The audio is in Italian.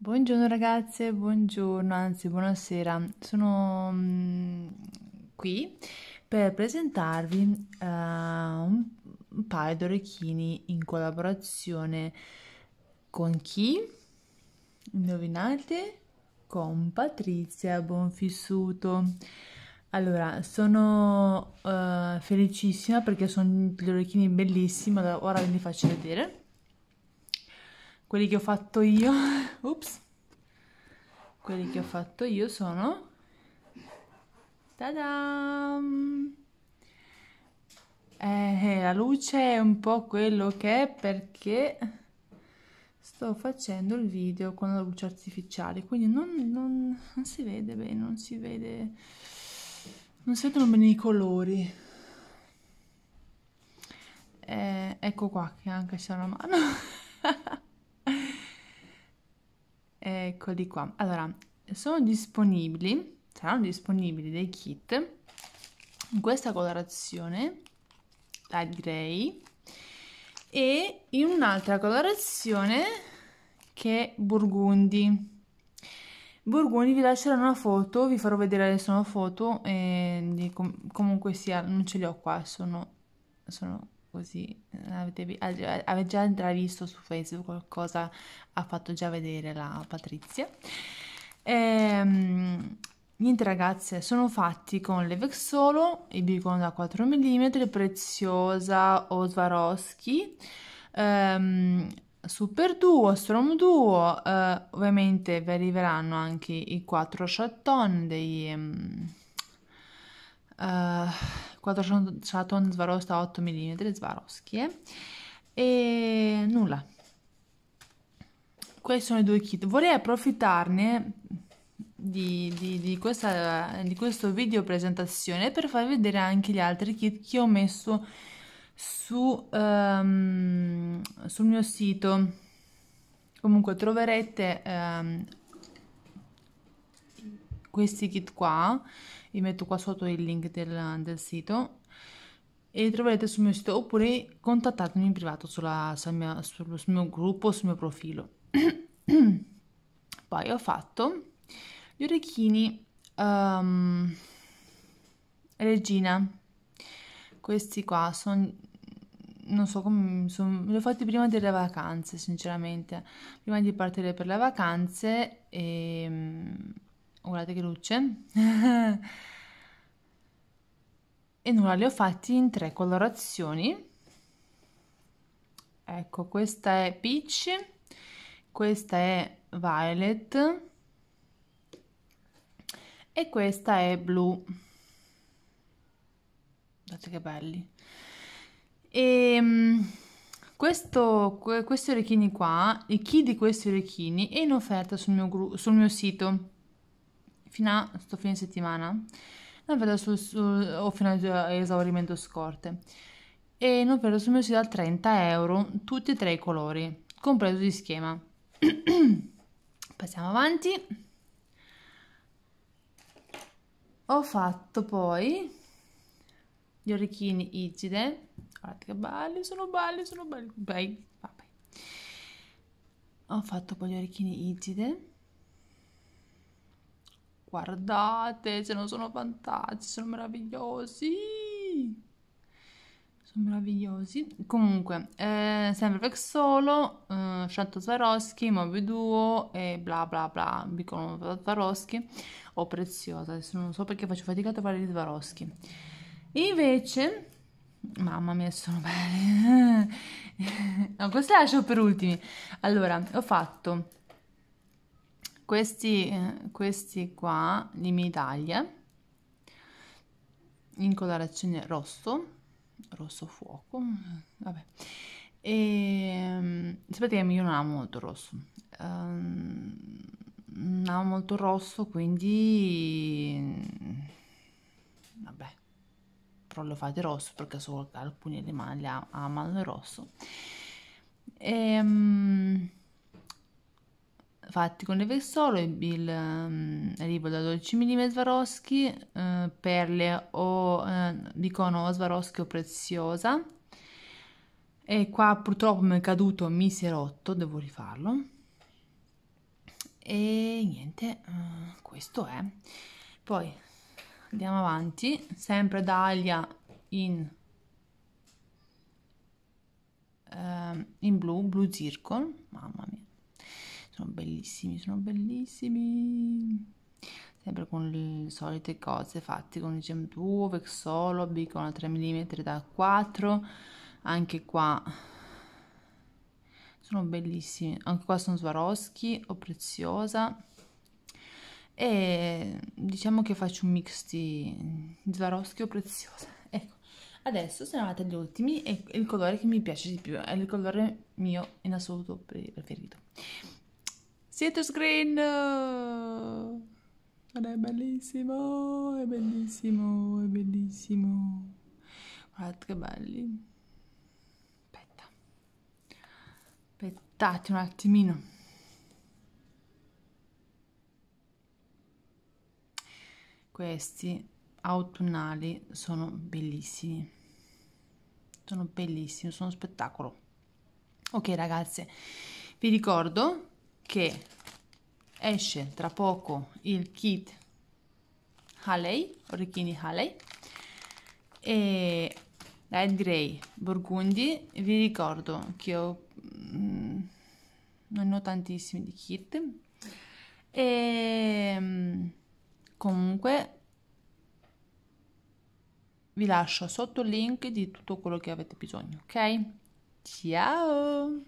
Buongiorno ragazze, buongiorno, anzi buonasera, sono mm, qui per presentarvi uh, un, paio di orecchini in collaborazione con chi? Indovinate? Con Patrizia Bonfissuto. Allora, sono uh, felicissima perché sono gli orecchini bellissimi, allora ora ve li faccio vedere quelli che ho fatto io, ups, quelli che ho fatto io sono, tada! Eh, la luce è un po' quello che è perché sto facendo il video con la luce artificiale, quindi non, non, non si vede bene, non si vede, non si vedono bene i colori. Eh, ecco qua che anche c'è una mano. Eccoli qua. Allora, sono disponibili, saranno disponibili dei kit in questa colorazione, la grey, e in un'altra colorazione che è burgundi. Burgundi vi lascerò una foto, vi farò vedere adesso una foto, eh, com comunque sia, non ce li ho qua, sono, sono così eh, avete, eh, avete già intravisto su Facebook qualcosa ha fatto già vedere la Patrizia ehm, niente ragazze sono fatti con Levex Solo i Bicon da 4 mm Preziosa Osvarowski ehm, Super Duo, Strom Duo eh, ovviamente vi arriveranno anche i 4 chatton dei... Um, Uh, 400 Swarovski 8 mm svaroschie e nulla questi sono i due kit vorrei approfittarne di, di, di, questa, di questo video presentazione per farvi vedere anche gli altri kit che ho messo su, um, sul mio sito comunque troverete um, questi kit qua, vi metto qua sotto il link del, del sito e li troverete sul mio sito oppure contattatemi in privato sulla, sulla mia, sul, sul mio gruppo, sul mio profilo. Poi ho fatto gli orecchini um, regina, questi qua sono non so come sono, li ho fatti prima delle vacanze sinceramente prima di partire per le vacanze e ehm, guardate che luce e nulla li ho fatti in tre colorazioni ecco questa è peach questa è violet e questa è blu guardate che belli e ehm, questo, questi orecchini qua, i key di questi orecchini è in offerta sul mio, sul mio sito fino a sto fine settimana non vedo sul, sul, o fino all'esaurimento eh, esaurimento scorte e non vedo sul mio sito da 30 euro tutti e tre i colori compreso di schema passiamo avanti ho fatto poi gli orecchini igide guardate che belli sono belli sono belli. ho fatto poi gli orecchini igide Guardate, ce ne sono fantastici, sono meravigliosi. Sono meravigliosi. Comunque, eh, sempre Vex Solo, eh, Shanto Swarovski, Mobi Duo e bla bla bla, Bicono Swarovski o oh, Preziosa. Adesso non so perché faccio fatica a trovare gli Swarovski. Invece, Mamma mia, sono belle no, questi lascio per ultimi. Allora, ho fatto questi, eh, questi qua li mi taglia in colorazione rosso rosso fuoco vabbè e ehm, sapete che io non amo molto rosso um, non amo molto rosso quindi mm, vabbè però lo fate rosso perché solo alcuni animali amano il rosso e, um, fatti con il vessolo, il um, da 12 mm Swarovski, eh, perle o eh, di o Swarovski o preziosa. E qua purtroppo mi è caduto, mi si è rotto, devo rifarlo. E niente, uh, questo è. Poi andiamo avanti, sempre da Alia in, uh, in blu, blu circle, mamma mia sono bellissimi sono bellissimi sempre con le solite cose fatte con il gem gemtuo vexolo con 3 mm da 4 anche qua sono bellissimi anche qua sono Swarovski o preziosa e diciamo che faccio un mix di Swarovski o preziosa ecco adesso sono andati gli ultimi e il colore che mi piace di più è il colore mio in assoluto preferito siete screen! Ed è bellissimo, è bellissimo, è bellissimo. Guardate che belli. Aspetta. Aspettate un attimino. Questi autunnali sono bellissimi. Sono bellissimi, sono spettacolo. Ok ragazze, vi ricordo che esce tra poco il kit Haley, orecchini Haley e Light Grey Burgundy, vi ricordo che ho, mm, non ho tantissimi di kit e mm, comunque vi lascio sotto il link di tutto quello che avete bisogno, ok? Ciao!